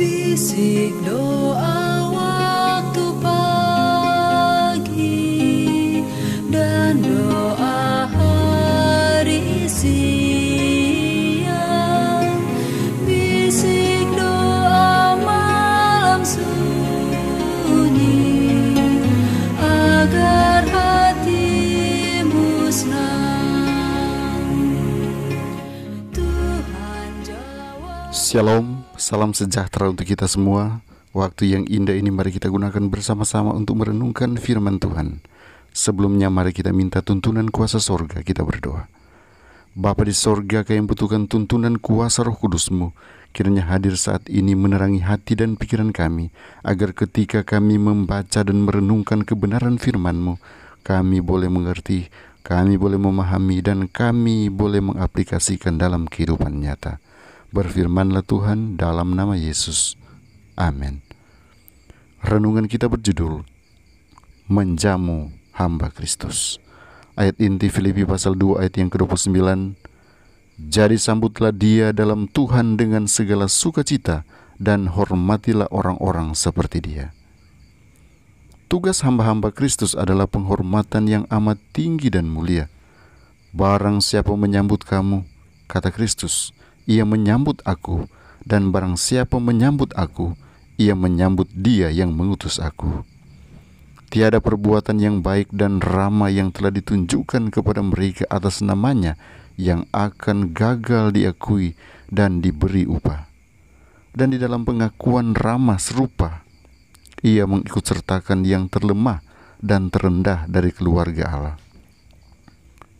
Bisik doa waktu pagi dan doa hari siang. Bisik doa malam sunyi agar Tuhan jawab. Shalom Salam sejahtera untuk kita semua. Waktu yang indah ini mari kita gunakan bersama-sama untuk merenungkan firman Tuhan. Sebelumnya mari kita minta tuntunan kuasa sorga kita berdoa. Bapa di sorga kami yang butuhkan tuntunan kuasa roh kudusmu. Kiranya hadir saat ini menerangi hati dan pikiran kami. Agar ketika kami membaca dan merenungkan kebenaran firmanmu. Kami boleh mengerti, kami boleh memahami dan kami boleh mengaplikasikan dalam kehidupan nyata. Berfirmanlah Tuhan dalam nama Yesus. Amin. Renungan kita berjudul Menjamu Hamba Kristus. Ayat inti Filipi pasal 2 ayat yang ke-29 Jadi sambutlah dia dalam Tuhan dengan segala sukacita dan hormatilah orang-orang seperti dia. Tugas hamba-hamba Kristus adalah penghormatan yang amat tinggi dan mulia. Barang siapa menyambut kamu, kata Kristus, ia menyambut aku, dan barang siapa menyambut aku, ia menyambut dia yang mengutus aku. Tiada perbuatan yang baik dan ramah yang telah ditunjukkan kepada mereka atas namanya yang akan gagal diakui dan diberi upah. Dan di dalam pengakuan ramah serupa, ia mengikutsertakan yang terlemah dan terendah dari keluarga Allah.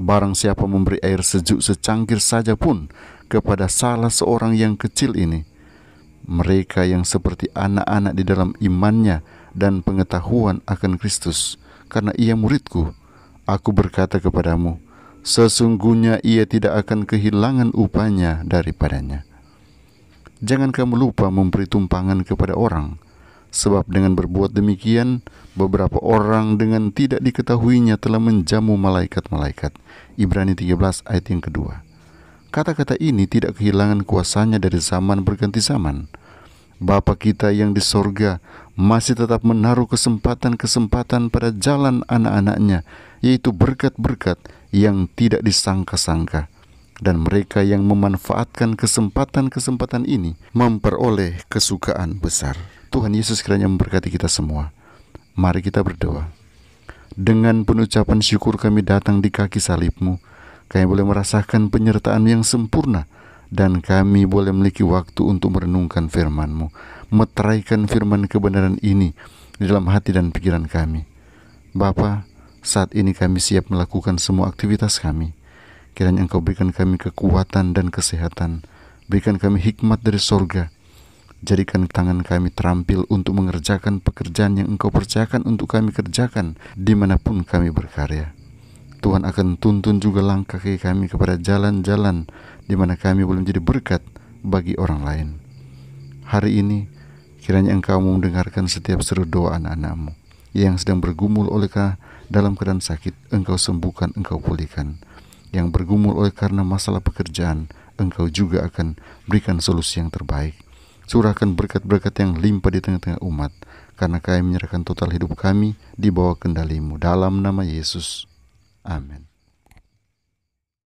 Barang siapa memberi air sejuk secangkir saja pun kepada salah seorang yang kecil ini, mereka yang seperti anak-anak di dalam imannya dan pengetahuan akan Kristus, karena ia muridku, aku berkata kepadamu, sesungguhnya ia tidak akan kehilangan upahnya daripadanya. Jangan kamu lupa memberi tumpangan kepada orang, Sebab dengan berbuat demikian, beberapa orang dengan tidak diketahuinya telah menjamu malaikat-malaikat. Ibrani 13 ayat yang kedua. Kata-kata ini tidak kehilangan kuasanya dari zaman berganti zaman. Bapa kita yang di sorga masih tetap menaruh kesempatan-kesempatan pada jalan anak-anaknya, yaitu berkat-berkat yang tidak disangka-sangka dan mereka yang memanfaatkan kesempatan-kesempatan ini memperoleh kesukaan besar. Tuhan Yesus kiranya memberkati kita semua. Mari kita berdoa. Dengan penucapan syukur kami datang di kaki salibmu. Kami boleh merasakan penyertaan yang sempurna dan kami boleh memiliki waktu untuk merenungkan FirmanMu, mu meteraikan firman kebenaran ini di dalam hati dan pikiran kami. Bapa, saat ini kami siap melakukan semua aktivitas kami. Kiranya Engkau berikan kami kekuatan dan kesehatan. Berikan kami hikmat dari sorga. Jadikan tangan kami terampil untuk mengerjakan pekerjaan yang Engkau percayakan untuk kami kerjakan dimanapun kami berkarya. Tuhan akan tuntun juga langkah kaki kami kepada jalan-jalan di mana kami boleh menjadi berkat bagi orang lain. Hari ini, kiranya Engkau mendengarkan setiap seru doa anak-anakmu yang sedang bergumul oleh dalam keadaan sakit, Engkau sembuhkan, Engkau pulihkan yang bergumul oleh karena masalah pekerjaan, engkau juga akan berikan solusi yang terbaik. Curahkan berkat-berkat yang limpah di tengah-tengah umat, karena kami menyerahkan total hidup kami di bawah kendalimu dalam nama Yesus. Amin.